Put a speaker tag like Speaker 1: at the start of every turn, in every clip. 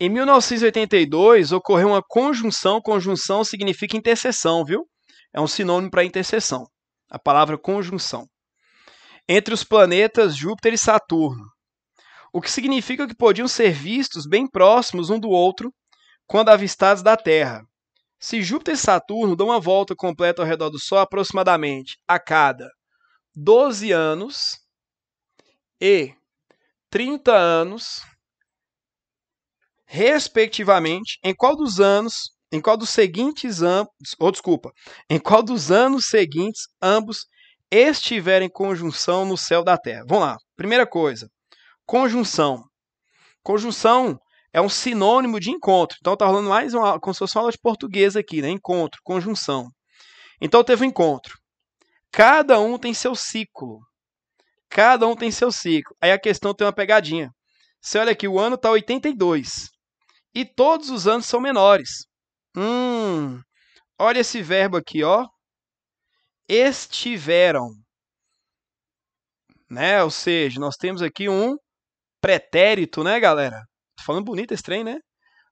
Speaker 1: Em 1982 ocorreu uma conjunção. Conjunção significa interseção, viu? É um sinônimo para interseção. A palavra conjunção. Entre os planetas Júpiter e Saturno. O que significa que podiam ser vistos bem próximos um do outro quando avistados da Terra. Se Júpiter e Saturno dão uma volta completa ao redor do Sol aproximadamente a cada 12 anos e 30 anos, respectivamente, em qual dos anos, em qual dos seguintes anos ou oh, desculpa, em qual dos anos seguintes ambos estiverem em conjunção no céu da terra. Vamos lá. Primeira coisa, conjunção. Conjunção é um sinônimo de encontro. Então tá rolando mais uma, como se fosse uma aula de português aqui, né? Encontro, conjunção. Então teve um encontro. Cada um tem seu ciclo. Cada um tem seu ciclo. Aí a questão tem uma pegadinha. Você olha aqui, o ano tá 82 e todos os anos são menores. Hum, olha esse verbo aqui, ó. Estiveram. Né? Ou seja, nós temos aqui um pretérito, né, galera? Tô falando bonito esse trem, né?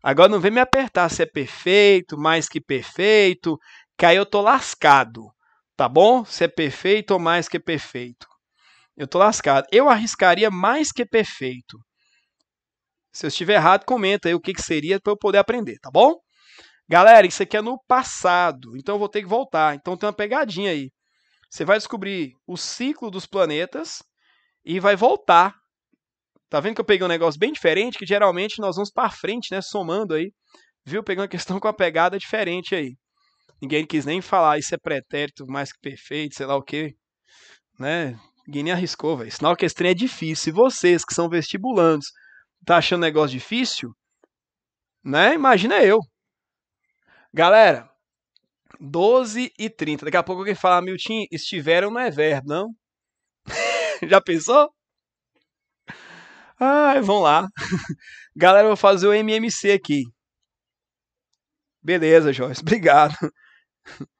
Speaker 1: Agora não vem me apertar se é perfeito, mais que perfeito, que aí eu tô lascado, tá bom? Se é perfeito ou mais que perfeito. Eu tô lascado. Eu arriscaria mais que perfeito. Se eu estiver errado, comenta aí o que, que seria para eu poder aprender, tá bom? Galera, isso aqui é no passado, então eu vou ter que voltar. Então tem uma pegadinha aí. Você vai descobrir o ciclo dos planetas e vai voltar. Tá vendo que eu peguei um negócio bem diferente, que geralmente nós vamos para frente, né, somando aí. Viu? Peguei uma questão com a pegada diferente aí. Ninguém quis nem falar isso é pretérito mais que perfeito, sei lá o quê. Né? Ninguém nem arriscou, velho. Sinal que esse trem é difícil. E vocês que são vestibulandos, Tá achando negócio difícil? Né? Imagina eu. Galera, 12 e 30. Daqui a pouco alguém fala, Milton, estiveram não é verbo, não? Já pensou? Ai, vamos lá. Galera, eu vou fazer o MMC aqui. Beleza, Joyce. Obrigado.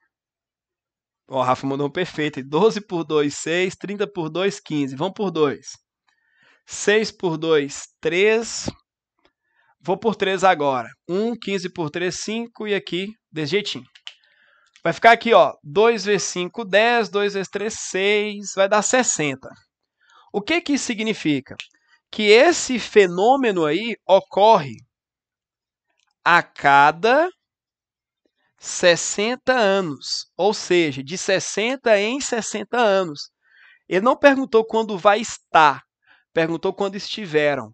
Speaker 1: Ó, o Rafa mandou um perfeito. 12 por 2, 6. 30 por 2, 15. Vamos por 2. 6 por 2, 3. Vou por 3 agora. 1, 15 por 3, 5. E aqui, desse jeitinho. Vai ficar aqui, ó. 2 vezes 5, 10. 2 vezes 3, 6. Vai dar 60. O que que isso significa? Que esse fenômeno aí ocorre a cada 60 anos. Ou seja, de 60 em 60 anos. Ele não perguntou quando vai estar perguntou quando estiveram.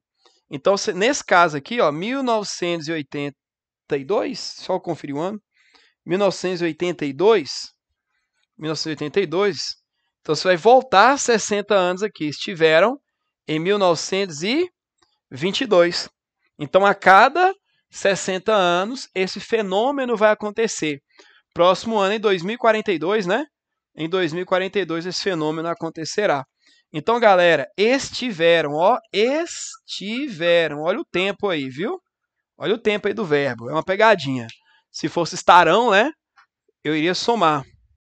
Speaker 1: Então, nesse caso aqui, ó, 1982, só conferir o ano. 1982, 1982. Então você vai voltar 60 anos aqui. Estiveram em 1922. Então a cada 60 anos esse fenômeno vai acontecer. Próximo ano em 2042, né? Em 2042 esse fenômeno acontecerá. Então, galera, estiveram, ó, estiveram. Olha o tempo aí, viu? Olha o tempo aí do verbo, é uma pegadinha. Se fosse estarão, né? Eu iria somar.